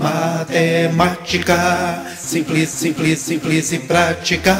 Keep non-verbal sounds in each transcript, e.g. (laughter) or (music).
Matemática, simples, simples, simples e prática.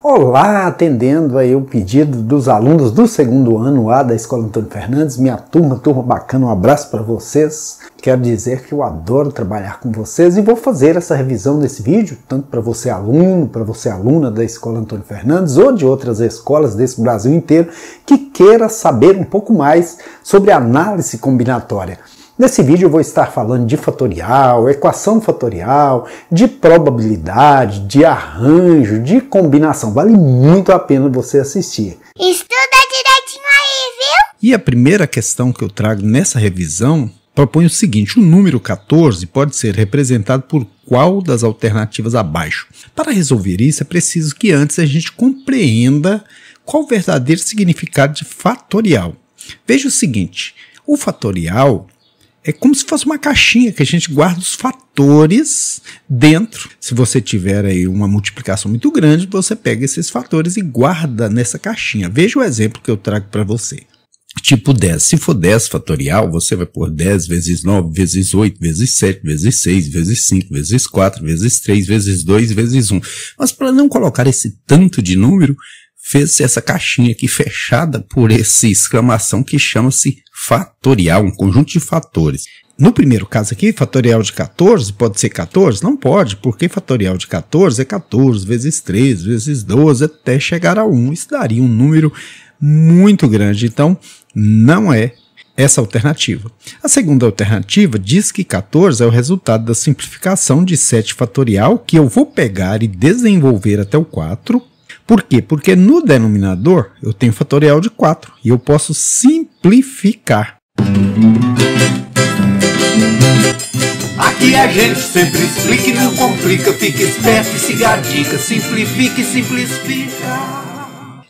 Olá, atendendo aí o pedido dos alunos do segundo ano A da Escola Antônio Fernandes, minha turma, turma bacana, um abraço para vocês. Quero dizer que eu adoro trabalhar com vocês e vou fazer essa revisão desse vídeo, tanto para você aluno, para você aluna da Escola Antônio Fernandes ou de outras escolas desse Brasil inteiro que queira saber um pouco mais sobre análise combinatória. Nesse vídeo eu vou estar falando de fatorial, equação fatorial, de probabilidade, de arranjo, de combinação. Vale muito a pena você assistir. Estuda direitinho aí, viu? E a primeira questão que eu trago nessa revisão propõe o seguinte: o número 14 pode ser representado por qual das alternativas abaixo? Para resolver isso, é preciso que antes a gente compreenda qual o verdadeiro significado de fatorial. Veja o seguinte: o fatorial é como se fosse uma caixinha que a gente guarda os fatores dentro. Se você tiver aí uma multiplicação muito grande, você pega esses fatores e guarda nessa caixinha. Veja o exemplo que eu trago para você. Tipo 10. Se for 10 fatorial, você vai pôr 10 vezes 9, vezes 8, vezes 7, vezes 6, vezes 5, vezes 4, vezes 3, vezes 2, vezes 1. Mas para não colocar esse tanto de número, fez se essa caixinha aqui fechada por essa exclamação que chama-se fatorial, um conjunto de fatores. No primeiro caso aqui, fatorial de 14 pode ser 14? Não pode, porque fatorial de 14 é 14 vezes 3 vezes 12 até chegar a 1. Isso daria um número muito grande. Então, não é essa alternativa. A segunda alternativa diz que 14 é o resultado da simplificação de 7 fatorial, que eu vou pegar e desenvolver até o 4, por quê? Porque no denominador eu tenho fatorial de 4 e eu posso simplificar. Aqui a gente sempre explica e não complica, fica esperto e siga a simplifica e simplifica.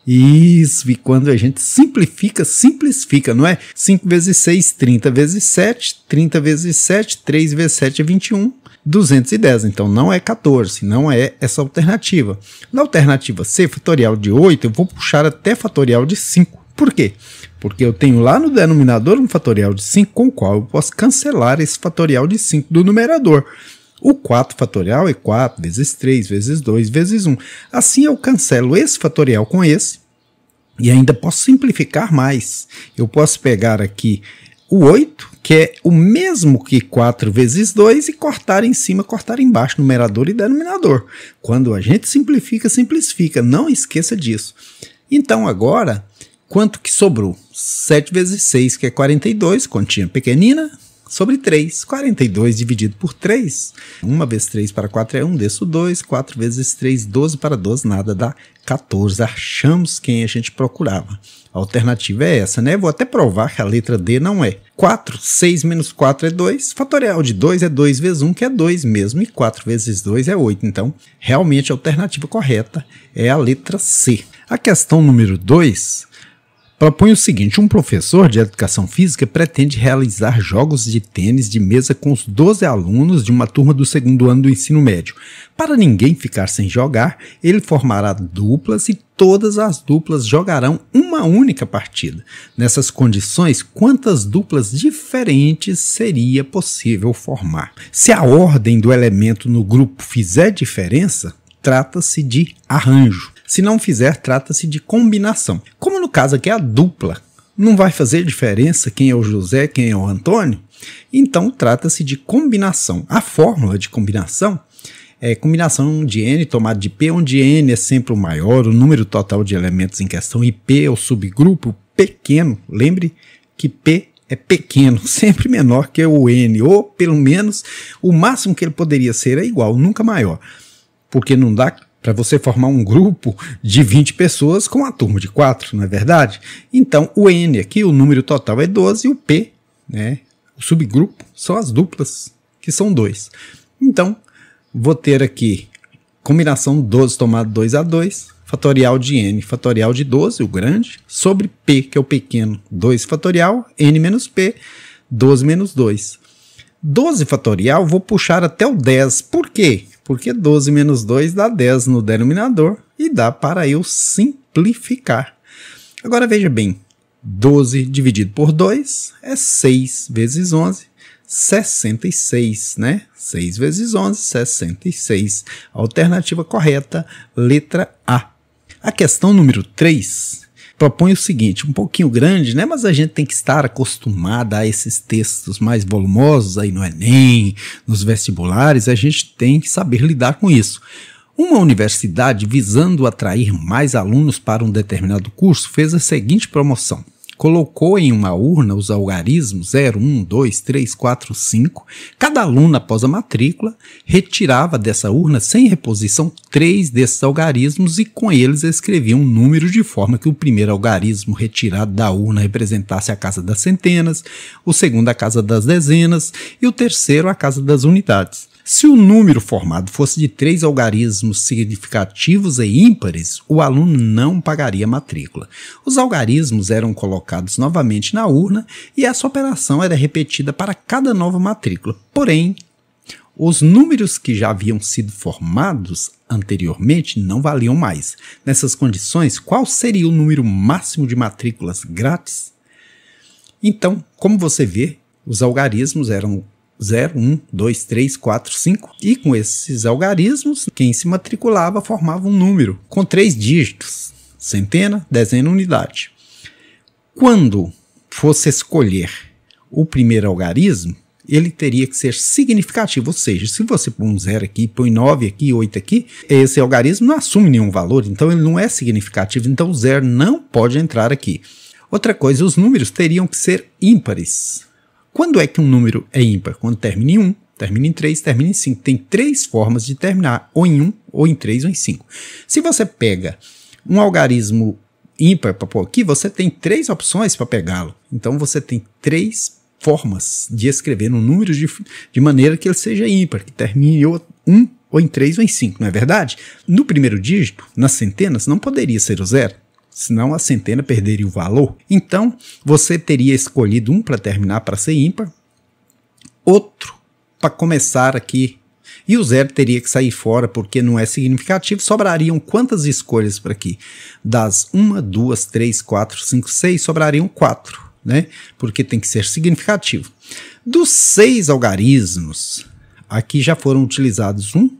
Isso, e quando a gente simplifica, simplifica, não é? 5 vezes 6, 30 vezes 7, 30 vezes 7, 3 vezes 7 é 21, 210. Então não é 14, não é essa alternativa. Na alternativa C, fatorial de 8, eu vou puxar até fatorial de 5. Por quê? Porque eu tenho lá no denominador um fatorial de 5 com o qual eu posso cancelar esse fatorial de 5 do numerador. O 4 fatorial é 4 vezes 3 vezes 2 vezes 1. Assim eu cancelo esse fatorial com esse e ainda posso simplificar mais. Eu posso pegar aqui o 8 que é o mesmo que 4 vezes 2 e cortar em cima, cortar embaixo, numerador e denominador. Quando a gente simplifica, simplifica, não esqueça disso. Então agora, quanto que sobrou? 7 vezes 6, que é 42, continha pequenina, sobre 3. 42 dividido por 3. 1 vezes 3 para 4 é 1, desço 2. 4 vezes 3, 12 para 12, nada dá 14. Achamos quem a gente procurava. A alternativa é essa, né? Vou até provar que a letra D não é. 4, 6 menos 4 é 2. Fatorial de 2 é 2 vezes 1, que é 2 mesmo. E 4 vezes 2 é 8. Então, realmente a alternativa correta é a letra C. A questão número 2 propõe o seguinte: um professor de educação física pretende realizar jogos de tênis de mesa com os 12 alunos de uma turma do segundo ano do ensino médio. Para ninguém ficar sem jogar, ele formará duplas e todas as duplas jogarão uma única partida. Nessas condições, quantas duplas diferentes seria possível formar? Se a ordem do elemento no grupo fizer diferença, trata-se de arranjo. Se não fizer, trata-se de combinação. Como no caso aqui é a dupla. Não vai fazer diferença quem é o José, quem é o Antônio? Então trata-se de combinação. A fórmula de combinação é combinação de n tomada de p, onde n é sempre o maior, o número total de elementos em questão, e p é o subgrupo pequeno. Lembre que p é pequeno, (laughs) sempre menor que o n, ou pelo menos o máximo que ele poderia ser é igual, nunca maior, porque não dá para você formar um grupo de 20 pessoas com a turma de 4, não é verdade? Então, o N aqui, o número total é 12, e o P, né, o subgrupo, são as duplas, que são 2. Então, vou ter aqui combinação 12 tomado 2 a 2, fatorial de N fatorial de 12, o grande, sobre P, que é o pequeno, 2 fatorial, N menos P, 12 menos 2. 12 fatorial, vou puxar até o 10. Por quê? porque 12 menos 2 dá 10 no denominador e dá para eu simplificar. Agora veja bem, 12 dividido por 2 é 6 vezes 11, 66, né? 6 vezes 11, 66. Alternativa correta, letra A. A questão número 3 propõe o seguinte, um pouquinho grande, né? Mas a gente tem que estar acostumada a esses textos mais volumosos aí no Enem, nos vestibulares, a gente tem que saber lidar com isso. Uma universidade visando atrair mais alunos para um determinado curso fez a seguinte promoção: colocou em uma urna os algarismos 0, 1, 2, 3, 4, 5. Cada aluno, após a matrícula, retirava dessa urna, sem reposição, três desses algarismos e com eles escrevia um número de forma que o primeiro algarismo retirado da urna representasse a casa das centenas, o segundo a casa das dezenas e o terceiro a casa das unidades. Se o número formado fosse de três algarismos significativos e ímpares, o aluno não pagaria matrícula. Os algarismos eram colocados novamente na urna e essa operação era repetida para cada nova matrícula. Porém, os números que já haviam sido formados anteriormente não valiam mais. Nessas condições, qual seria o número máximo de matrículas grátis? Então, como você vê, os algarismos eram 0, 1, 2, 3, 4, 5. E com esses algarismos, quem se matriculava formava um número com três dígitos, centena, dezena, unidade. Quando fosse escolher o primeiro algarismo, ele teria que ser significativo, ou seja, se você põe um zero aqui, põe 9 aqui, 8 aqui, esse algarismo não assume nenhum valor, então ele não é significativo, então o zero não pode entrar aqui. Outra coisa, os números teriam que ser ímpares, quando é que um número é ímpar? Quando termina em 1, termina em 3, termina em 5. Tem três formas de terminar, ou em 1, ou em 3, ou em 5. Se você pega um algarismo ímpar para pôr aqui, você tem três opções para pegá-lo. Então você tem três formas de escrever um número de, de maneira que ele seja ímpar, que termine em 1, ou em 3, ou em 5, não é verdade? No primeiro dígito, nas centenas, não poderia ser o zero senão a centena perderia o valor. Então, você teria escolhido um para terminar para ser ímpar, outro para começar aqui, e o zero teria que sair fora porque não é significativo. Sobrariam quantas escolhas para aqui? Das uma, duas, três, quatro, cinco, seis, sobrariam quatro, né? Porque tem que ser significativo. Dos seis algarismos, aqui já foram utilizados um,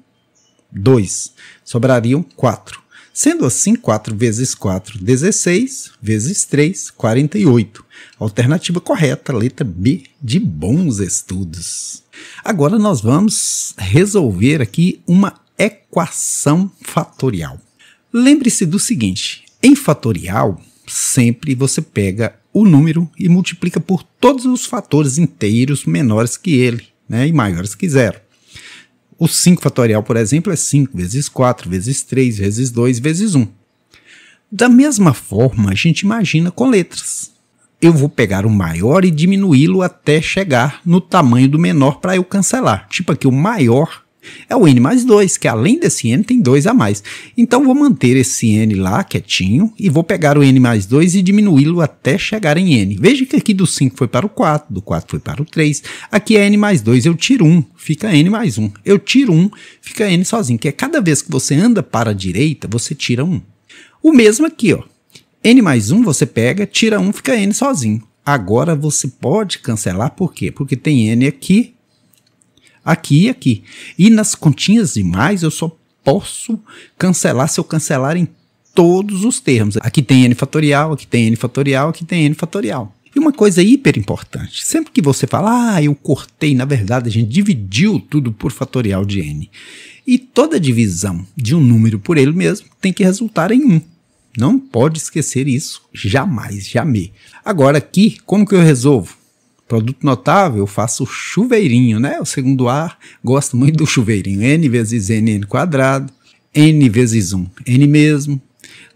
dois, sobrariam quatro. Sendo assim, 4 vezes 4, 16, vezes 3, 48. Alternativa correta, letra B, de bons estudos. Agora nós vamos resolver aqui uma equação fatorial. Lembre-se do seguinte: em fatorial, sempre você pega o número e multiplica por todos os fatores inteiros menores que ele né, e maiores que zero. O 5 fatorial, por exemplo, é 5 vezes 4, vezes 3, vezes 2, vezes 1. Da mesma forma, a gente imagina com letras. Eu vou pegar o maior e diminuí-lo até chegar no tamanho do menor para eu cancelar. Tipo aqui, o maior é o N mais 2, que além desse N tem 2 a mais. Então vou manter esse N lá quietinho e vou pegar o N mais 2 e diminuí-lo até chegar em N. Veja que aqui do 5 foi para o 4, do 4 foi para o 3. Aqui é N mais 2, eu tiro 1, fica N mais 1. Eu tiro 1, fica N sozinho, que é cada vez que você anda para a direita, você tira 1. O mesmo aqui, ó. N mais 1 você pega, tira 1, fica N sozinho. Agora você pode cancelar, por quê? Porque tem N aqui aqui e aqui. E nas continhas demais eu só posso cancelar se eu cancelar em todos os termos. Aqui tem n fatorial, aqui tem n fatorial, aqui tem n fatorial. E uma coisa hiper importante, sempre que você fala, ah, eu cortei, na verdade a gente dividiu tudo por fatorial de n. E toda divisão de um número por ele mesmo tem que resultar em 1. Não pode esquecer isso jamais, jamais. Agora aqui, como que eu resolvo? Produto notável, eu faço chuveirinho, né? O segundo ar, gosto muito do chuveirinho. N vezes N, N quadrado. N vezes 1, N mesmo.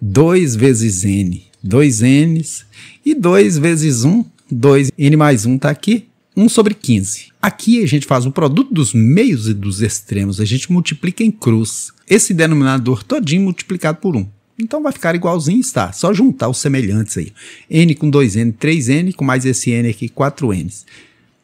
2 vezes N, 2 Ns. E 2 vezes 1, 2. N mais 1 está aqui, 1 sobre 15. Aqui a gente faz o produto dos meios e dos extremos, a gente multiplica em cruz. Esse denominador todinho multiplicado por 1. Então vai ficar igualzinho está. Só juntar os semelhantes aí. N com 2N, 3N, com mais esse N aqui, 4 n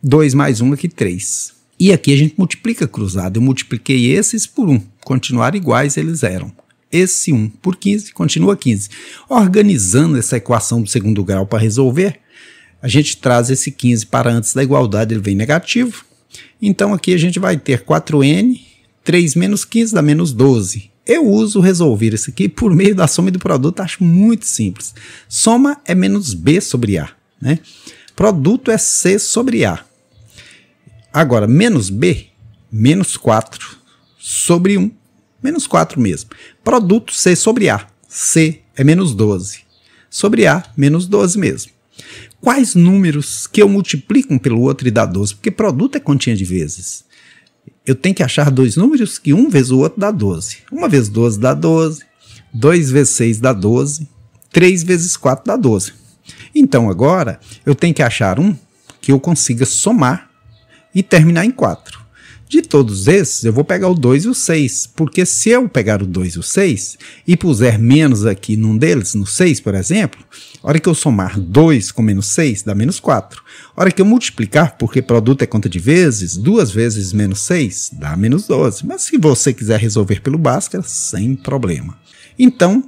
2 mais 1 aqui, 3. E aqui a gente multiplica cruzado. Eu multipliquei esses por 1. Continuaram iguais, eles eram. Esse 1 por 15 continua 15. Organizando essa equação do segundo grau para resolver, a gente traz esse 15 para antes da igualdade, ele vem negativo. Então aqui a gente vai ter 4N, 3 menos 15 dá menos 12. Eu uso resolver isso aqui por meio da soma do produto, acho muito simples. Soma é menos B sobre A, né? Produto é C sobre A. Agora, menos B, menos 4 sobre 1, menos 4 mesmo. Produto C sobre A, C é menos 12, sobre A, menos 12 mesmo. Quais números que eu multiplico um pelo outro e dá 12? Porque produto é continha de vezes eu tenho que achar dois números que um vezes o outro dá 12. Uma vezes 12 dá 12, 2 vezes 6 dá 12, 3 vezes 4 dá 12. Então agora eu tenho que achar um que eu consiga somar e terminar em 4. De todos esses, eu vou pegar o 2 e o 6, porque se eu pegar o 2 e o 6 e puser menos aqui num deles, no 6, por exemplo, a hora que eu somar 2 com menos 6 dá menos 4. A hora que eu multiplicar, porque produto é conta de vezes, 2 vezes menos 6 dá menos 12. Mas se você quiser resolver pelo Bhaskara, sem problema. Então,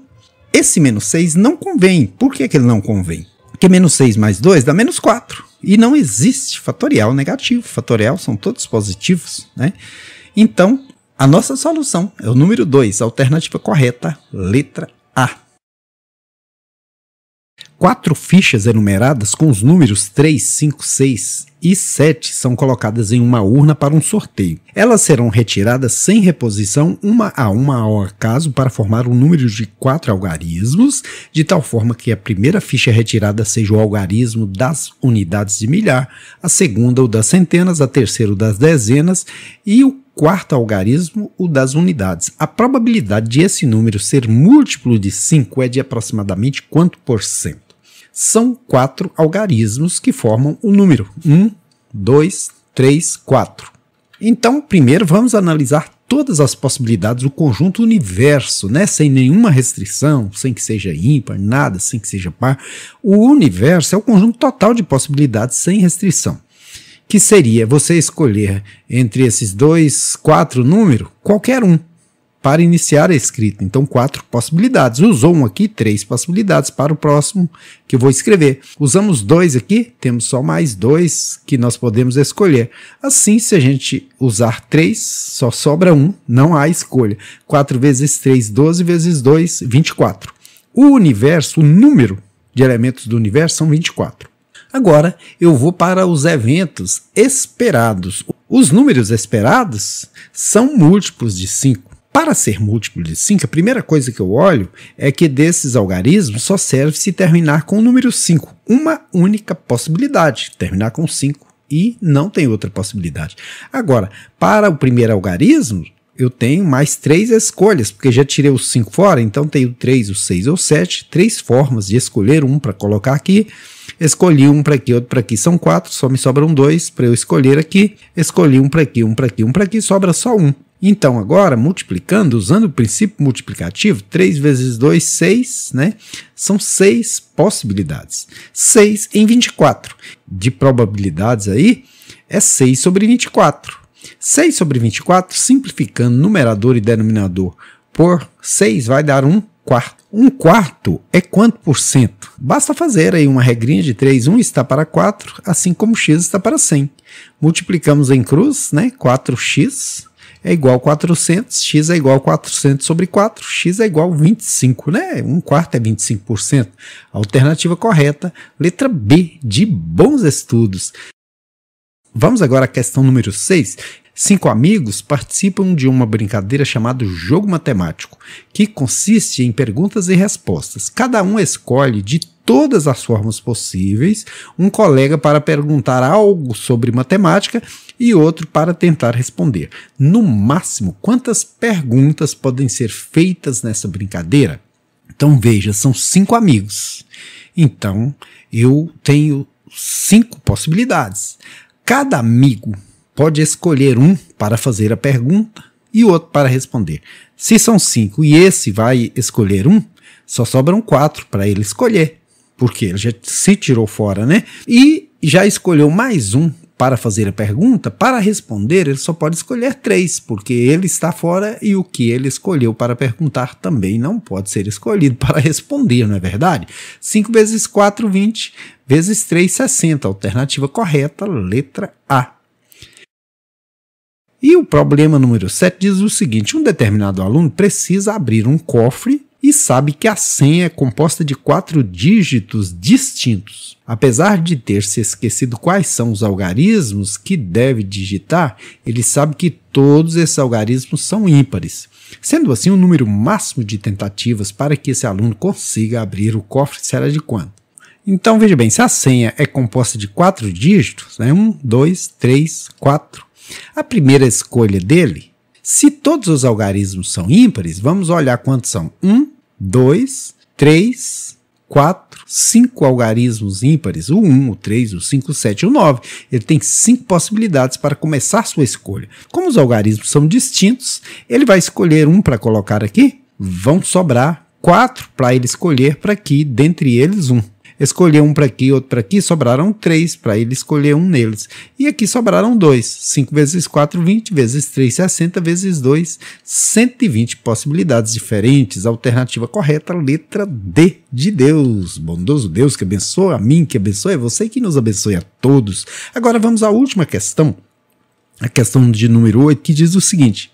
esse menos 6 não convém. Por que, que ele não convém? Porque menos 6 mais 2 dá menos 4. E não existe fatorial negativo, fatorial são todos positivos, né? Então, a nossa solução é o número 2, alternativa correta, letra A. Quatro fichas enumeradas com os números 3, 5, 6 e 7 são colocadas em uma urna para um sorteio. Elas serão retiradas sem reposição uma a uma ao acaso para formar um número de quatro algarismos, de tal forma que a primeira ficha retirada seja o algarismo das unidades de milhar, a segunda o das centenas, a terceira o das dezenas e o quarto algarismo, o das unidades. A probabilidade de esse número ser múltiplo de 5 é de aproximadamente quanto por cento? são quatro algarismos que formam o número 1, 2, 3, 4. Então, primeiro vamos analisar todas as possibilidades do conjunto universo, né? sem nenhuma restrição, sem que seja ímpar, nada, sem que seja par. O universo é o conjunto total de possibilidades sem restrição que seria você escolher entre esses dois, quatro números, qualquer um para iniciar a escrita. Então, quatro possibilidades. Usou um aqui, três possibilidades para o próximo que eu vou escrever. Usamos dois aqui, temos só mais dois que nós podemos escolher. Assim, se a gente usar três, só sobra um, não há escolha. Quatro vezes três, doze vezes dois, vinte e quatro. O universo, o número de elementos do universo são vinte e quatro. Agora eu vou para os eventos esperados. Os números esperados são múltiplos de 5. Para ser múltiplo de 5, a primeira coisa que eu olho é que desses algarismos só serve se terminar com o número 5. Uma única possibilidade, terminar com 5. E não tem outra possibilidade. Agora, para o primeiro algarismo, eu tenho mais três escolhas, porque já tirei os 5 fora, então tenho 3, o 6 ou 7, três formas de escolher um para colocar aqui. Escolhi um para aqui, outro para aqui, são quatro, só me sobram dois para eu escolher aqui. Escolhi um para aqui, um para aqui, um para aqui, sobra só um. Então, agora, multiplicando, usando o princípio multiplicativo, 3 vezes 2, 6, né? São 6 possibilidades. 6 em 24. De probabilidades aí, é 6 sobre 24. 6 sobre 24, simplificando numerador e denominador por 6, vai dar 1 quarto. 1 quarto é quanto por cento? Basta fazer aí uma regrinha de 3. 1 está para 4, assim como x está para 100. Multiplicamos em cruz, né? 4x é igual a 400, x é igual a 400 sobre 4, x é igual a 25, né? Um quarto é 25%. Alternativa correta, letra B, de bons estudos. Vamos agora à questão número 6. Cinco amigos participam de uma brincadeira chamada Jogo Matemático, que consiste em perguntas e respostas. Cada um escolhe de todas as formas possíveis um colega para perguntar algo sobre matemática e outro para tentar responder. No máximo, quantas perguntas podem ser feitas nessa brincadeira? Então veja, são cinco amigos. Então eu tenho cinco possibilidades. Cada amigo pode escolher um para fazer a pergunta e outro para responder. Se são cinco e esse vai escolher um, só sobram quatro para ele escolher, porque ele já se tirou fora, né? E já escolheu mais um para fazer a pergunta, para responder, ele só pode escolher três, porque ele está fora e o que ele escolheu para perguntar também não pode ser escolhido para responder, não é verdade? 5 vezes 4, 20, vezes 3, 60. Alternativa correta, letra A. E o problema número 7 diz o seguinte: um determinado aluno precisa abrir um cofre e sabe que a senha é composta de quatro dígitos distintos. Apesar de ter se esquecido quais são os algarismos que deve digitar, ele sabe que todos esses algarismos são ímpares. Sendo assim, o número máximo de tentativas para que esse aluno consiga abrir o cofre será de quanto? Então veja bem, se a senha é composta de quatro dígitos, né? um, dois, três, quatro, a primeira escolha dele se todos os algarismos são ímpares, vamos olhar quantos são. 1, 2, 3, 4, 5 algarismos ímpares. O 1, o 3, o 5, o 7 e o 9. Ele tem 5 possibilidades para começar sua escolha. Como os algarismos são distintos, ele vai escolher um para colocar aqui. Vão sobrar 4 para ele escolher para aqui, dentre eles um escolher um para aqui, outro para aqui, sobraram três para ele escolher um neles. E aqui sobraram dois. 5 vezes 4, 20, vezes 3, 60, vezes 2, 120 possibilidades diferentes. Alternativa correta, letra D de Deus. Bondoso Deus que abençoa a mim, que abençoa é você e que nos abençoe a todos. Agora vamos à última questão. A questão de número 8, que diz o seguinte: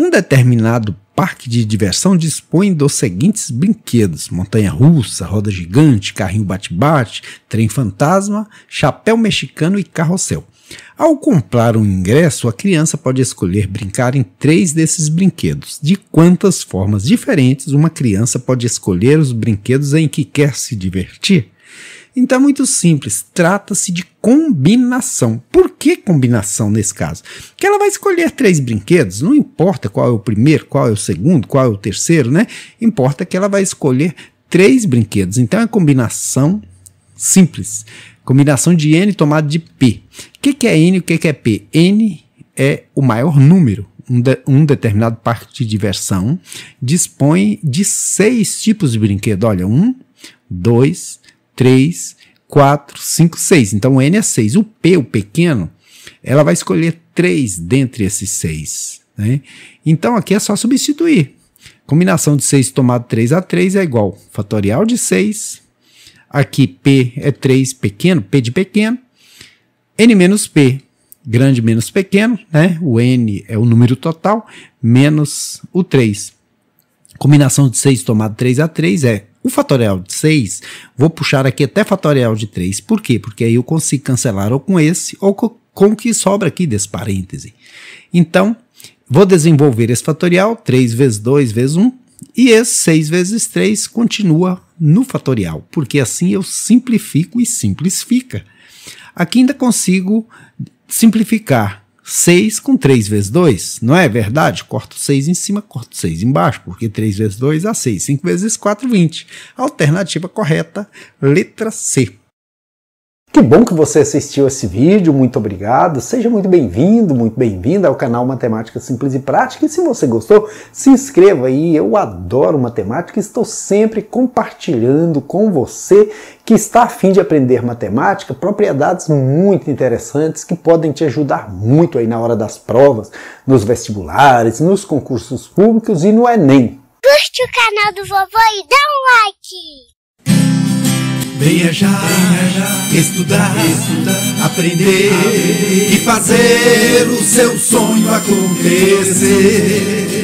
um determinado parque de diversão dispõe dos seguintes brinquedos: montanha-russa, roda gigante, carrinho bate-bate, trem fantasma, chapéu mexicano e carrossel. Ao comprar um ingresso, a criança pode escolher brincar em três desses brinquedos. De quantas formas diferentes uma criança pode escolher os brinquedos em que quer se divertir? Então é muito simples, trata-se de combinação. Por que combinação nesse caso? Que ela vai escolher três brinquedos, não importa qual é o primeiro, qual é o segundo, qual é o terceiro, né? Importa que ela vai escolher três brinquedos. Então é combinação simples. Combinação de N tomada de P. O que, que é N e o que, que é P? N é o maior número. Um, de, um, determinado parque de diversão dispõe de seis tipos de brinquedo. Olha, um, dois, três, 4, 5, 6. Então o N é 6. O P, o pequeno, ela vai escolher 3 dentre esses 6. Né? Então aqui é só substituir. Combinação de 6 tomado 3 a 3 é igual fatorial de 6. Aqui P é 3 pequeno, P de pequeno. N menos P, grande menos pequeno, né? O N é o número total, menos o 3. Combinação de 6 tomado 3 a 3 é o fatorial de 6, vou puxar aqui até fatorial de 3. Por quê? Porque aí eu consigo cancelar ou com esse ou com o que sobra aqui desse parêntese. Então, vou desenvolver esse fatorial 3 vezes 2 vezes 1 e esse 6 vezes 3 continua no fatorial, porque assim eu simplifico e simplifica. Aqui ainda consigo simplificar 6 com 3 vezes 2, não é verdade? Corto 6 em cima, corto 6 embaixo, porque 3 vezes 2 dá 6, 5 vezes 4, 20. Alternativa correta, letra C. Que bom que você assistiu esse vídeo, muito obrigado. Seja muito bem-vindo, muito bem-vinda ao canal Matemática Simples e Prática. E se você gostou, se inscreva aí. Eu adoro matemática e estou sempre compartilhando com você que está a fim de aprender matemática, propriedades muito interessantes que podem te ajudar muito aí na hora das provas, nos vestibulares, nos concursos públicos e no Enem. Curte o canal do vovô e dá um like! Venha já, estudar, estudar, aprender e fazer o seu sonho acontecer.